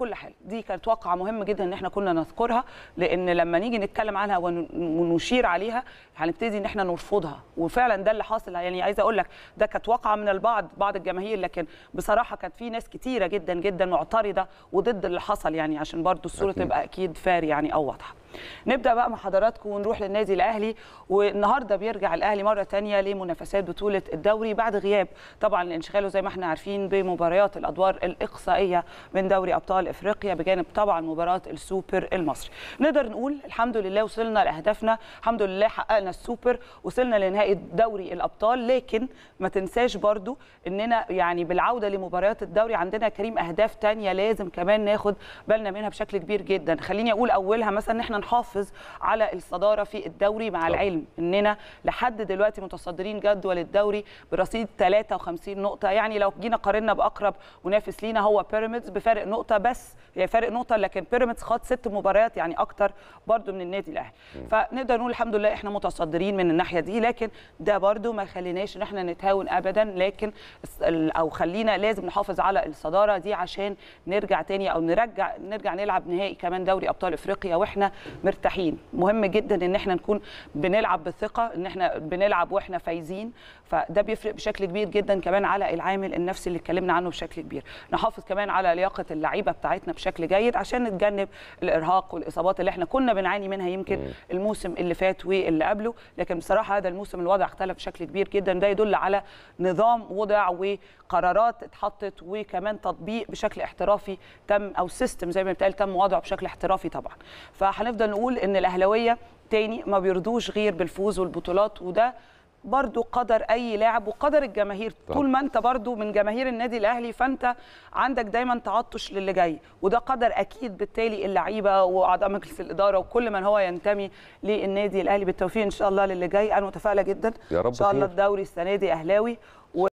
كل حال دي كانت واقعه مهمة جدا ان احنا كنا نذكرها لان لما نيجي نتكلم عنها ونشير عليها هنبتدي ان احنا نرفضها وفعلا ده اللي حاصل يعني عايز اقول لك ده كانت واقعه من البعض بعض الجماهير لكن بصراحه كانت في ناس كتيره جدا جدا معترضه وضد اللي حصل يعني عشان برضو الصوره أكيد. تبقى اكيد فار يعني او واضحه نبدا بقى مع حضراتكم ونروح للنادي الاهلي والنهارده بيرجع الاهلي مره ثانيه لمنافسات بطوله الدوري بعد غياب طبعا انشغاله زي ما احنا عارفين بمباريات الادوار الاقصائيه من دوري ابطال افريقيا بجانب طبعا مباراه السوبر المصري نقدر نقول الحمد لله وصلنا لاهدافنا الحمد لله حققنا السوبر وصلنا لنهائي دوري الابطال لكن ما تنساش برضو اننا يعني بالعوده لمباريات الدوري عندنا كريم اهداف ثانيه لازم كمان ناخد بالنا منها بشكل كبير جدا خليني اقول اولها مثلا ان احنا نحافظ نحافظ على الصداره في الدوري مع طبعا. العلم اننا لحد دلوقتي متصدرين جدول الدوري برصيد 53 نقطه يعني لو جينا قارنا باقرب منافس لينا هو بيراميدز بفارق نقطه بس هي فارق نقطه لكن بيراميدز خد ست مباريات يعني اكتر برده من النادي الاهلي فنقدر نقول الحمد لله احنا متصدرين من الناحيه دي لكن ده برده ما خليناش ان احنا نتهاون ابدا لكن او خلينا لازم نحافظ على الصداره دي عشان نرجع تاني او نرجع نرجع نلعب نهائي كمان دوري ابطال افريقيا واحنا مرتاحين مهم جدا ان احنا نكون بنلعب بالثقه ان احنا بنلعب واحنا فايزين فده بيفرق بشكل كبير جدا كمان على العامل النفسي اللي اتكلمنا عنه بشكل كبير نحافظ كمان على لياقه اللعيبه بتاعتنا بشكل جيد عشان نتجنب الارهاق والاصابات اللي احنا كنا بنعاني منها يمكن الموسم اللي فات واللي قبله لكن بصراحه هذا الموسم الوضع اختلف بشكل كبير جدا ده يدل على نظام وضع وقرارات اتحطت وكمان تطبيق بشكل احترافي تم او سيستم زي ما بيتقال تم وضعه بشكل احترافي طبعا فهنفضل نقول ان الاهلاويه تاني ما بيرضوش غير بالفوز والبطولات وده برضو قدر اي لاعب وقدر الجماهير طبعا. طول ما انت برضو من جماهير النادي الاهلي فانت عندك دايما تعطش للي جاي وده قدر اكيد بالتالي اللعيبه واعضاء مجلس الاداره وكل من هو ينتمي للنادي الاهلي بالتوفيق ان شاء الله للي جاي انا متفائله جدا يا رب ان شاء الله الدوري السنه دي اهلاوي